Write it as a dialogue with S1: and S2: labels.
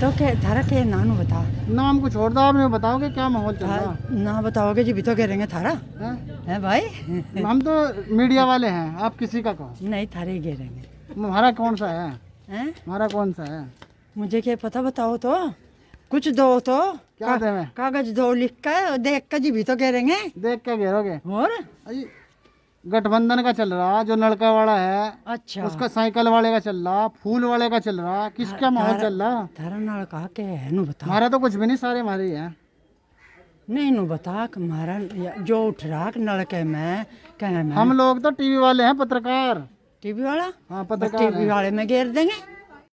S1: तो के थारा के नाम बता नाम को छोड़ दो आप बताओगे क्या माहौल चल रहा ना बताओगे जी भी तो कह रहेंगे थारा है, भाई हम तो मीडिया वाले हैं आप किसी का कौन नहीं थारे ही घेरेंगे हमारा कौन सा है हमारा कौन सा है मुझे क्या पता बताओ तो कुछ दो तो क्या का, कागज दो लिख कर देख कर जी भी तो कह देख कर घेरोगे और गठबंधन का चल रहा जो लड़का वाला है अच्छा उसका साइकिल वाले का चल रहा फूल वाले का चल रहा किसका माहौल चल रहा थारा लड़का के है नु बता हमारा तो कुछ भी नहीं सारे हमारे है नहीं नु बता हमारा जो उठ रहा नड़के में कह हम लोग तो टीवी वाले हैं पत्रकार टीवी वाला हाँ पत्रकार टीवी वाले में घेर देंगे